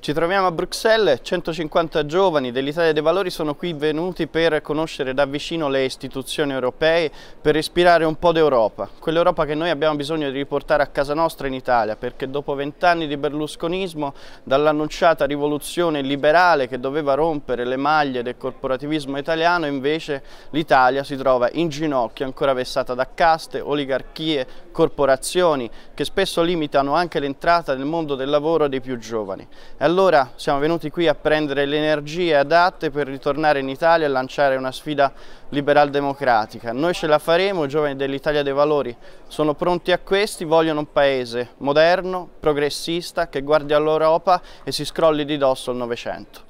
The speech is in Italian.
Ci troviamo a Bruxelles, 150 giovani dell'Italia dei Valori sono qui venuti per conoscere da vicino le istituzioni europee, per respirare un po' d'Europa, quell'Europa che noi abbiamo bisogno di riportare a casa nostra in Italia, perché dopo vent'anni di berlusconismo, dall'annunciata rivoluzione liberale che doveva rompere le maglie del corporativismo italiano, invece l'Italia si trova in ginocchio, ancora vessata da caste, oligarchie, corporazioni, che spesso limitano anche l'entrata nel mondo del lavoro dei più giovani. È allora siamo venuti qui a prendere le energie adatte per ritornare in Italia e lanciare una sfida liberal democratica. Noi ce la faremo, i giovani dell'Italia dei Valori sono pronti a questi, vogliono un paese moderno, progressista, che guardi all'Europa e si scrolli di dosso il Novecento.